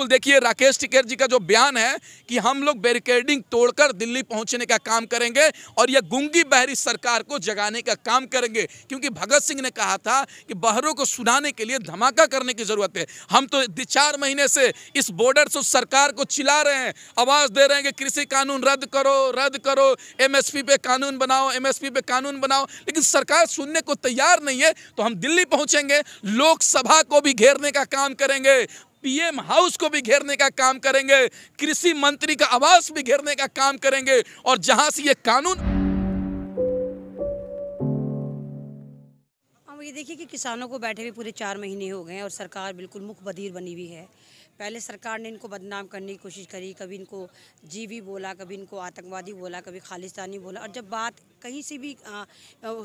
बिल्कुल देखिए राकेश टिकैत जी का जो बयान है कि हम लोग बैरिकेडिंग तोड़कर दिल्ली पहुंचने का काम करेंगे और यह गुंगी बहरी सरकार को जगाने का काम करेंगे क्योंकि भगत सिंह ने कहा था कि बहरों को सुनाने के लिए धमाका करने की ज़रूरत है हम तो चार महीने से इस बॉर्डर से सरकार को चिल्ला रहे हैं आवाज़ दे रहे हैं कि कृषि कानून रद्द करो रद्द करो एम पे कानून बनाओ एम पे कानून बनाओ लेकिन सरकार सुनने को तैयार नहीं है तो हम दिल्ली पहुंचेंगे लोकसभा को भी घेरने का काम करेंगे पीएम हाउस को भी घेरने का काम करेंगे कृषि मंत्री का आवास भी घेरने का काम करेंगे और जहां से ये कानून हाँ, ये देखिए कि किसानों को बैठे हुए पूरे चार महीने हो गए हैं और सरकार बिल्कुल मुख बधिर बनी हुई है पहले सरकार ने इनको बदनाम करने की कोशिश करी कभी इनको जीवी बोला कभी इनको आतंकवादी बोला कभी खालिस्तानी बोला और जब बात कहीं से भी आ,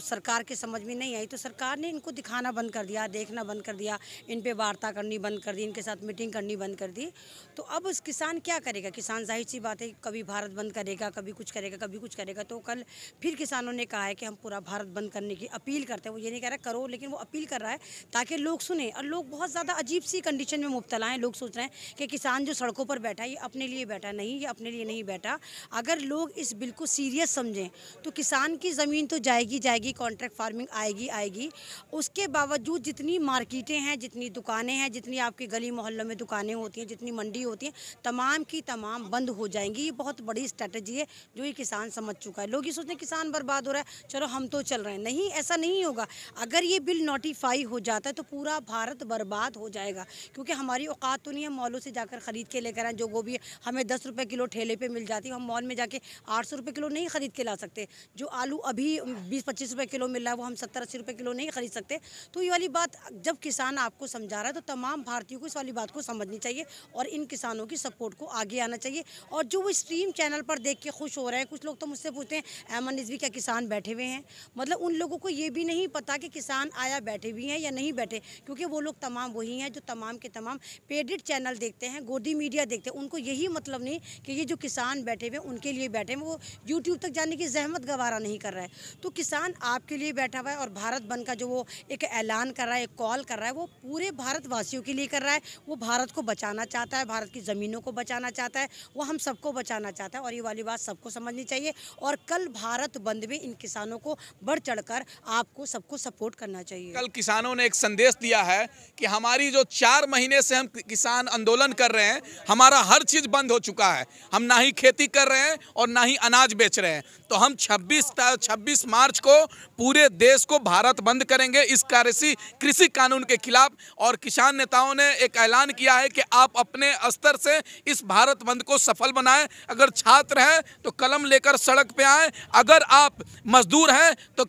सरकार के समझ में नहीं आई तो सरकार ने इनको दिखाना बंद कर दिया देखना बंद कर दिया इन पर वार्ता करनी बंद कर दी इनके साथ मीटिंग करनी बंद कर दी तो अब उस किसान क्या करेगा किसान जाहिर सी बात है कभी भारत बंद करेगा कभी कुछ करेगा कभी कुछ करेगा तो कल फिर किसानों ने कहा है कि हम पूरा भारत बंद करने की अपील करते हैं वो ये नहीं कह रहा करो लेकिन वो अपील कर रहा है ताकि लोग सुने और लोग बहुत ज़्यादा अजीब सी कंडीशन में मुबतला हैं लोग सोच रहे हैं है कि किसान जो सड़कों पर बैठा है ये अपने लिए बैठा नहीं ये अपने लिए नहीं बैठा अगर लोग इस बिल को सीरियस समझें तो किसान की ज़मीन तो जाएगी जाएगी कॉन्ट्रैक्ट फार्मिंग आएगी आएगी उसके बावजूद जितनी मार्केटें हैं जितनी दुकानें हैं जितनी आपकी गली मोहल्लों में दुकानें होती हैं जितनी मंडी होती हैं तमाम की तमाम बंद हो जाएंगी ये बहुत बड़ी स्ट्रैटेजी है जो ये किसान समझ चुका है लोग ये सोचते हैं किसान बर्बाद हो रहा है चलो हम तो चल रहे हैं नहीं ऐसा नहीं होगा अगर ये बिल नोटिफाई हो जाता है तो पूरा भारत बर्बाद हो जाएगा क्योंकि हमारी औकात तो नहीं है मॉलों से जाकर ख़रीद के लेकर आए जो गोभी हमें दस रुपये किलो ठेले पर मिल जाती है हम मॉल में जाके आठ सौ किलो नहीं ख़रीद के ला सकते जो आलू अभी बीस पच्चीस रुपये किलो मिल रहा है वो हम सत्तर अस्सी रुपये किलो नहीं ख़रीद सकते तो ये वाली बात जब किसान आपको समझा रहा है तो तमाम भारतीयों को इस वाली बात को समझनी चाहिए और इन किसानों की सपोर्ट को आगे आना चाहिए और जो वो स्ट्रीम चैनल पर देख के खुश हो रहे हैं कुछ लोग तो मुझसे पूछते हैं एमन रिजवी क्या किसान बैठे हुए हैं मतलब उन लोगों को ये भी नहीं पता कि किसान आया बैठे भी हैं या नहीं बैठे क्योंकि वो लोग तमाम वही हैं जो तमाम के तमाम पेडिड चैनल देखते हैं गोदी मीडिया देखते हैं उनको यही मतलब नहीं कि ये जो किसान बैठे हुए उनके लिए बैठे हैं वो यूट्यूब तक जाने की जहमत गवारा नहीं कर रहा है तो किसान आपके लिए बैठा हुआ है और भारत बंद का जो वो एक ऐलान कर रहा है एक कॉल कर रहा है वो पूरे भारतवासियों के लिए कर रहा है वो भारत को बचाना चाहता है भारत की ज़मीनों को बचाना चाहता है वो हम सबको बचाना चाहता है और ये वाली बात सबको समझनी चाहिए और कल भारत बंद में इन किसानों को बढ़ चढ़कर आपको सबको सपोर्ट करना चाहिए कल किसानों ने एक संदेश दिया है कि हमारी जो चार महीने से हम किसान किसान आंदोलन कर रहे हैं हमारा हर चीज़ बंद हो चुका है हम ना ही खेती कर रहे हैं और ना ही अनाज बेच रहे हैं तो हम 26 26 मार्च को पूरे देश को भारत बंद करेंगे इस कार्यसी कृषि कानून के खिलाफ और किसान नेताओं ने एक ऐलान किया है कि आप अपने स्तर से इस भारत बंद को सफल बनाएं अगर छात्र हैं तो कलम लेकर सड़क पे आएं अगर आप मजदूर हैं तो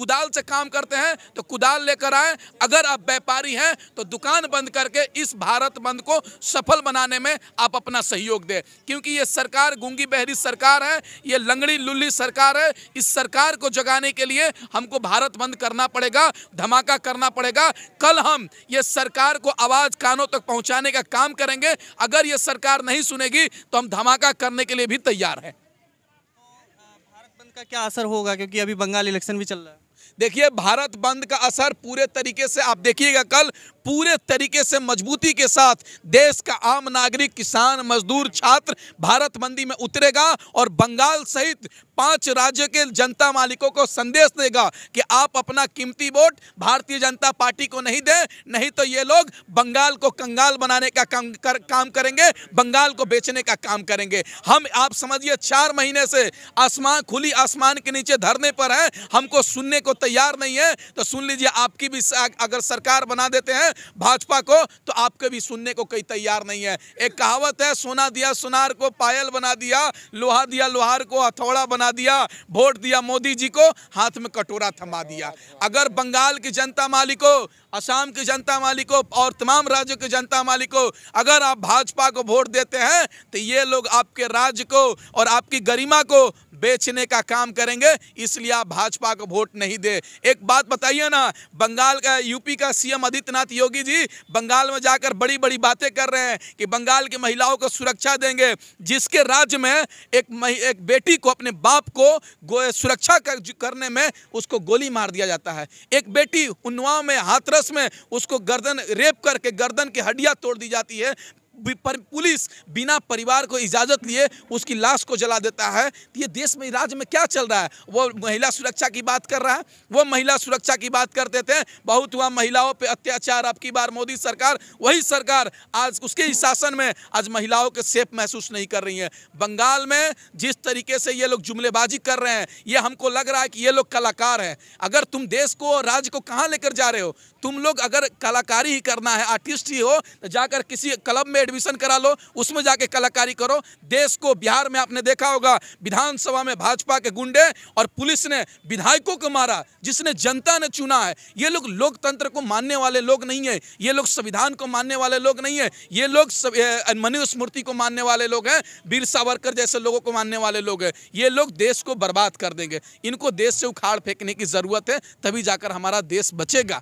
कुदाल से काम करते हैं तो कुदाल लेकर आए अगर आप व्यापारी हैं तो दुकान बंद करके इस भारत बंद को सफल बनाने में आप अपना सहयोग दें क्योंकि ये सरकार गुंगी बहरी सरकार है ये लंगड़ी लुल्ली सरकार है इस सरकार को जगाने के लिए हमको भारत बंद करना पड़ेगा धमाका करना पड़ेगा कल हम ये सरकार को आवाज़ कानों तक पहुंचाने का काम करेंगे अगर ये सरकार नहीं सुनेगी तो हम धमाका करने के लिए भी तैयार हैं भारत बंद का क्या असर होगा क्योंकि अभी बंगाल इलेक्शन भी चल रहा है देखिए भारत बंद का असर पूरे तरीके से आप देखिएगा कल पूरे तरीके से मजबूती के साथ देश का आम नागरिक किसान मजदूर छात्र भारत बंदी में उतरेगा और बंगाल सहित पांच राज्य के जनता मालिकों को संदेश देगा कि आप अपना कीमती वोट भारतीय जनता पार्टी को नहीं दें नहीं तो ये लोग बंगाल को कंगाल बनाने का काम कर, काम करेंगे बंगाल को बेचने का काम करेंगे हम आप समझिए चार महीने से आसमान खुली आसमान के नीचे धरने पर है हमको सुनने को तैयार तैयार नहीं है तो सुन लीजिए आपकी भी अगर सरकार बना देते हैं भाजपा को तो आपके भी सुनने को कोई तैयार नहीं है एक कहावत है सोना दिया सुनार को पायल बना दिया लोहा दिया लोहार को हथौड़ा बना दिया वोट दिया मोदी जी को हाथ में कटोरा थमा दिया अगर बंगाल की जनता मालिको असम की जनता मालिको और तमाम राज्यों की जनता मालिको अगर आप भाजपा को वोट देते हैं तो ये लोग आपके राज्य को और आपकी गरिमा को बेचने का काम करेंगे इसलिए आप भाजपा को वोट नहीं दे दे एक बात बताइए ना बंगाल का यूपी का सीएम आदित्यनाथ योगी जी बंगाल में जाकर बड़ी बड़ी बातें कर रहे हैं कि बंगाल की महिलाओं को सुरक्षा देंगे जिसके राज्य में एक एक बेटी को अपने बाप को सुरक्षा कर, करने में उसको गोली मार दिया जाता है एक बेटी उन्नाव में हाथरस में उसको गर्दन रेप करके गर्दन की हड्डियाँ तोड़ दी जाती है पर पुलिस बिना परिवार को इजाज़त लिए उसकी लाश को जला देता है तो ये देश में राज्य में क्या चल रहा है वो महिला सुरक्षा की बात कर रहा है वो महिला सुरक्षा की बात करते थे बहुत हुआ महिलाओं पर अत्याचार अब की बार मोदी सरकार वही सरकार आज उसके शासन में आज महिलाओं के सेफ महसूस नहीं कर रही है बंगाल में जिस तरीके से ये लोग जुमलेबाजी कर रहे हैं ये हमको लग रहा है कि ये लोग कलाकार हैं अगर तुम देश को राज्य को कहाँ लेकर जा रहे हो तुम लोग अगर कलाकारी ही करना है आर्टिस्ट ही हो तो जाकर किसी क्लब में एडमिशन करा लो उसमें जाके कलाकारी करो देश को बिहार में आपने देखा होगा विधानसभा में भाजपा के गुंडे और पुलिस ने विधायकों को मारा जिसने जनता ने चुना है ये लोग लोकतंत्र को मानने वाले लोग नहीं है ये लोग संविधान को मानने वाले लोग नहीं है ये लोग मनुष्य मूर्ति को मानने वाले लोग हैं वीर सावरकर जैसे लोगों को मानने वाले लोग हैं ये लोग देश को बर्बाद कर देंगे इनको देश से उखाड़ फेंकने की ज़रूरत है तभी जाकर हमारा देश बचेगा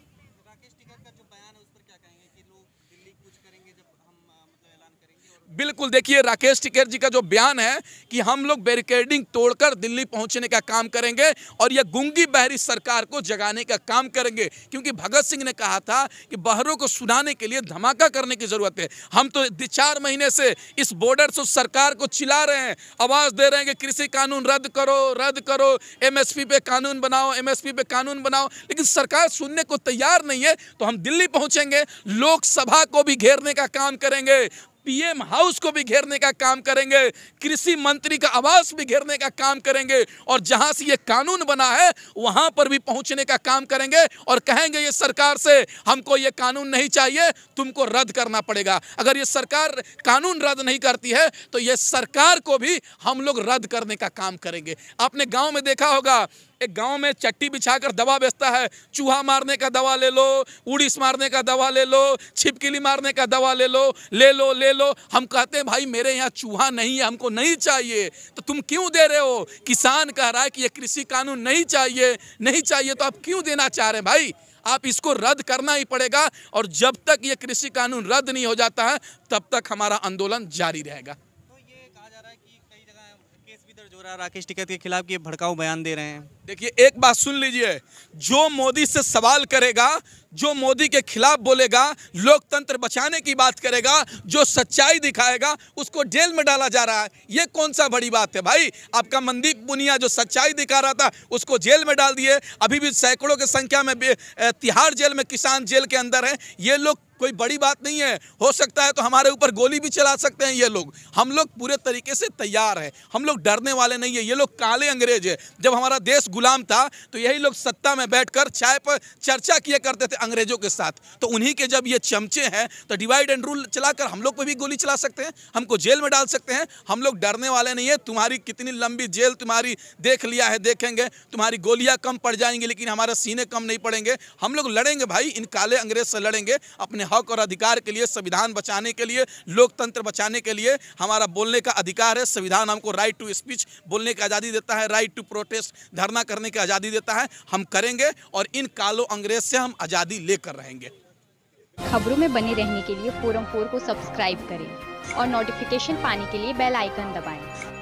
बिल्कुल देखिए राकेश टिकैत जी का जो बयान है कि हम लोग बैरिकेडिंग तोड़कर दिल्ली पहुंचने का काम करेंगे और यह गुंगी बहरी सरकार को जगाने का काम करेंगे क्योंकि भगत सिंह ने कहा था कि बहरों को सुनाने के लिए धमाका करने की ज़रूरत है हम तो चार महीने से इस बॉर्डर से सरकार को चिल्ला रहे हैं आवाज़ दे रहे हैं कि कृषि कानून रद्द करो रद्द करो एम पे कानून बनाओ एम पे कानून बनाओ लेकिन सरकार सुनने को तैयार नहीं है तो हम दिल्ली पहुंचेंगे लोकसभा को भी घेरने का काम करेंगे पीएम हाउस को भी घेरने का काम करेंगे कृषि मंत्री का आवास भी घेरने का काम करेंगे और जहां से ये कानून बना है वहां पर भी पहुंचने का काम करेंगे और कहेंगे ये सरकार से हमको ये कानून नहीं चाहिए तुमको रद्द करना पड़ेगा अगर ये सरकार कानून रद्द नहीं करती है तो ये सरकार को भी हम लोग रद्द करने का काम करेंगे आपने गाँव में देखा होगा एक गांव में चट्टी बिछाकर दवा बेचता है चूहा मारने का दवा ले लो उड़ीस मारने का दवा ले लो छिपकिली मारने का दवा ले लो ले लो ले लो हम कहते हैं भाई मेरे यहाँ चूहा नहीं है हमको नहीं चाहिए तो तुम क्यों दे रहे हो किसान कह रहा है कि ये कृषि कानून नहीं चाहिए नहीं चाहिए तो आप क्यों देना चाह रहे हैं भाई आप इसको रद्द करना ही पड़ेगा और जब तक ये कृषि कानून रद्द नहीं हो जाता है तब तक हमारा आंदोलन जारी रहेगा तो ये कहा जा रहा है कि कई जगह केस भी दर्ज हो रहा है राकेश टिकैत के खिलाफ कि भड़काऊ बयान दे रहे हैं देखिए एक बात सुन लीजिए जो मोदी से सवाल करेगा जो मोदी के खिलाफ बोलेगा लोकतंत्र बचाने की बात करेगा जो सच्चाई दिखाएगा उसको जेल में डाला जा रहा है ये कौन सा बड़ी बात है भाई आपका मनदीप पुनिया जो सच्चाई दिखा रहा था उसको जेल में डाल दिए अभी भी सैकड़ों की संख्या में तिहाड़ जेल में किसान जेल के अंदर है ये लोग कोई बड़ी बात नहीं है हो सकता है तो हमारे ऊपर गोली भी चला सकते हैं ये लोग हम लोग पूरे तरीके से तैयार हैं हम लोग डरने वाले नहीं है ये लोग काले अंग्रेज है जब हमारा देश गुलाम था तो यही लोग सत्ता में बैठकर चाय पर चर्चा किया करते थे अंग्रेजों के साथ तो उन्हीं के जब ये चमचे हैं तो डिवाइड एंड रूल चलाकर हम लोग पर भी गोली चला सकते हैं हमको जेल में डाल सकते हैं हम लोग डरने वाले नहीं है तुम्हारी कितनी लंबी जेल तुम्हारी देख लिया है देखेंगे तुम्हारी गोलियाँ कम पड़ जाएंगी लेकिन हमारा सीने कम नहीं पड़ेंगे हम लोग लड़ेंगे भाई इन काले अंग्रेज से लड़ेंगे अपने हक और अधिकार के लिए संविधान बचाने के लिए लोकतंत्र बचाने के लिए हमारा बोलने का अधिकार है संविधान हमको राइट टू स्पीच बोलने की आज़ादी देता है राइट टू प्रोटेस्ट धरना करने की आज़ादी देता है हम करेंगे और इन कालो अंग्रेज से हम आज़ादी लेकर रहेंगे खबरों में बने रहने के लिए फोरम फोर को सब्सक्राइब करें और नोटिफिकेशन पाने के लिए बेल आइकन दबाएं।